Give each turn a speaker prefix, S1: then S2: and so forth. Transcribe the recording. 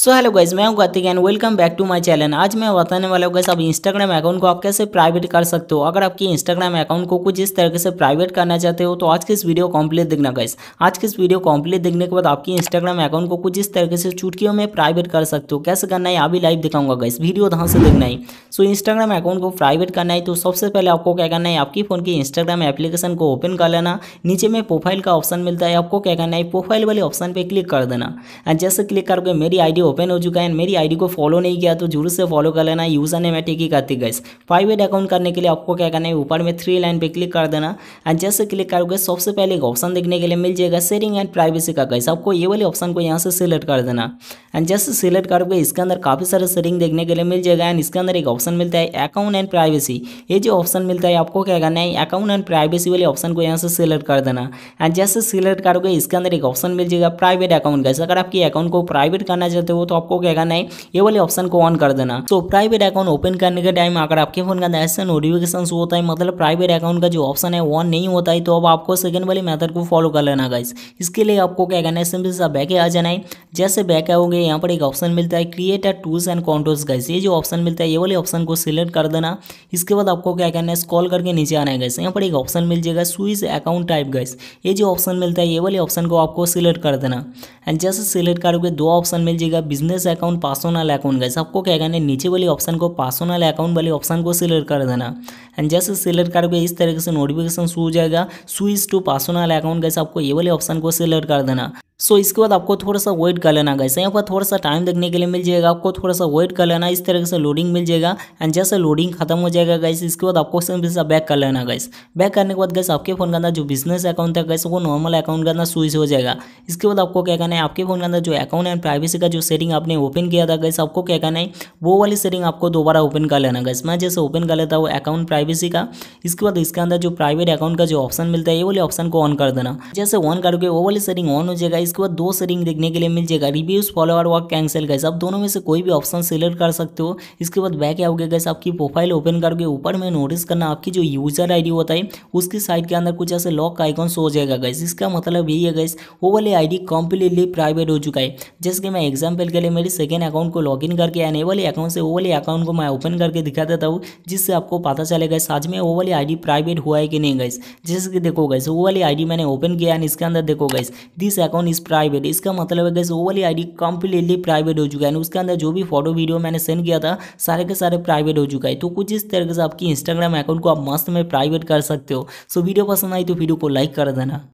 S1: so hello guys मैं हूं Kartik and welcome back to my channel आज मैं बताने वाला हूं गाइज आप इंस्टाग्राम अकाउंट को आप कैसे प्राइवेट कर सकते हो अगर आपकी इंस्टाग्राम अकाउंट को कुछ इस तरीके से प्राइवेट करना चाहते हो तो आज की इस वीडियो कंप्लीट देखना गैस आज की इस वीडियो कंप्लीट देखने के बाद आपकी इंस्टाग्राम अकाउंट को कुछ इस तरीके से चुटकियों में प्राइवेट कर सकते हो कैसे करना है अभी लाइव दिखाऊंगा गाइस वीडियो ध्यान से देखना है सो इंस्टाग्राम अकाउंट को प्राइवेट करना है तो सबसे पहले आपको क्या करना है आपकी फोन की इंस्टाग्राम एप्लीकेशन को ओपन कर लेना नीचे में प्रोफाइल का ऑप्शन मिलता है आपको क्या करना है प्रोफाइल वाले ऑप्शन पर क्लिक कर देना एंड जैसे क्लिक करोगे मेरी आइडिया ओपन हो चुका है मेरी आईडी को फॉलो नहीं किया तो जरूर से फॉलो कर लेना यूज़र नेम है ही करती गैस प्राइवेट अकाउंट करने के लिए आपको क्या करना है ऊपर में थ्री लाइन पे क्लिक कर देना एंड जैसे क्लिक करोगे सबसे पहले एक ऑप्शन देखने के लिए मिल जाएगा शेयरिंग एंड प्राइवेसी का गैस आपको ये वाले ऑप्शन को यहाँ से सिलेक्ट कर देना एंड जैसे सिलेक्ट करोगे इसके अंदर काफ़ी सारे शेयरिंग देखने के लिए मिल जाएगा एंड इसके अंदर एक ऑप्शन मिलता है अकाउंट एंड प्राइवेसी ये जो ऑप्शन मिलता है आपको क्या करना है अकाउंट एंड प्राइवेसी वाले ऑप्शन को यहाँ से सिलेक्ट कर देना एंड जैसे सिलेक्ट करोगे इसके अंदर एक ऑप्शन मिल जाएगा प्राइवेट अकाउंट गैस अगर आपके अकाउंट को प्राइवेट करना चाहते करते हो तो आपको क्या करना है ये वाले ऑप्शन को ऑन कर देना तो प्राइवेट अकाउंट ओपन करने के टाइम अगर आपके फोन के अंदर ऐसा नोटिफिकेशन होता है मतलब प्राइवेट अकाउंट का जो ऑप्शन है ऑन नहीं होता है तो अब आपको सेकंड वाले मैथड को फॉलो कर लेना गाइस इसके लिए आपको क्या करना है सिंपल सा बैक आ जाना है जैसे बैक आओगे यहाँ पर एक ऑप्शन मिलता है create a tools and controls guys ये जो ऑप्शन मिलता है ये वाले ऑप्शन को सिलेक्ट कर देना इसके बाद आपको क्या करना है स्कॉल करके नीचे आना है गाइस यहाँ पर एक ऑप्शन मिल जाएगा स्विच अकाउंट टाइप गाइस ये जो ऑप्शन मिलता है ये वाले ऑप्शन को आपको सिलेक्ट कर देना एंड जैसे सिलेक्ट करोगे दो ऑप्शन मिल जाएगा आपका business account personal account guys आपको क्या करना है नीचे वाली ऑप्शन को पर्सनल अकाउंट वाले ऑप्शन को सिलेक्ट कर देना एंड जैसे सिलेक्ट करके इस तरीके से नोटिफिकेशन शो हो जाएगा switch to personal account guys आपको ये वाले ऑप्शन को सिलेक्ट कर देना सो इसके बाद आपको थोड़ा सा वेट कर लेना गैस यहाँ पर थोड़ा सा टाइम देखने के लिए मिल जाएगा आपको थोड़ा सा वेट कर लेना इस तरह से लोडिंग मिल जाएगा एंड जैसे लोडिंग खत्म हो जाएगा गैस इसके बाद आपको सिंपल सा बैक कर लेना गैस बैक करने के बाद गैस आपके फोन के अंदर जो बिजनेस अकाउंट है गैस वो नॉर्मल अकाउंट के अंदर स्विच हो जाएगा इसके बाद आपको क्या करना है आपके फोन के अंदर जो अकाउंट एंड प्राइवेसी का जो सेटिंग आपने ओपन किया था गैस आपको क्या करना है वो वाली सेटिंग आपको दोबारा ओपन कर लेना गैस मैं जैसे ओपन कर लेता हूँ अकाउंट प्राइवेसी का इसके बाद इसके अंदर जो प्राइवेट अकाउंट का जो ऑप्शन मिलता है ये वाले ऑप्शन को ऑन कर देना जैसे ऑन करके वो वाली सेटिंग ऑन हो जाएगा इसके बाद दो रिंग देखने के लिए मिल जाएगा reviews follower work cancel guys आप दोनों में से कोई भी ऑप्शन सिलेक्ट कर सकते हो इसके बाद बैक आओगे गैस आपकी प्रोफाइल ओपन करके ऊपर में नोटिस करना आपकी जो यूजर आई होता है उसकी साइड के अंदर कुछ ऐसे लॉक आइकॉन शो हो जाएगा गैस इसका मतलब यही है गैस वो वाली आई कंप्लीटली प्राइवेट हो चुका है जैसे कि मैं एग्जाम्पल के लिए मेरे सेकेंड अकाउंट को लॉग करके आने वाले अकाउंट से वो वाले अकाउंट को मैं ओपन करके दिखा देता हूँ जिससे आपको पता चलेगा साज में वो वाली आई प्राइवेट हुआ है कि नहीं गैस जैसे कि देखो गैस वो वाली आई मैंने ओपन किया एंड इसके अंदर देखो guys this account is private इसका मतलब है गैस वो वाली आईडी कंप्लीटली प्राइवेट हो चुका है उसके अंदर जो भी फोटो वीडियो मैंने सेंड किया था सारे के सारे प्राइवेट हो चुका है तो कुछ इस तरह से आपकी इंस्टाग्राम अकाउंट को आप मस्त में प्राइवेट कर सकते हो सो वीडियो पसंद आई तो वीडियो को लाइक कर देना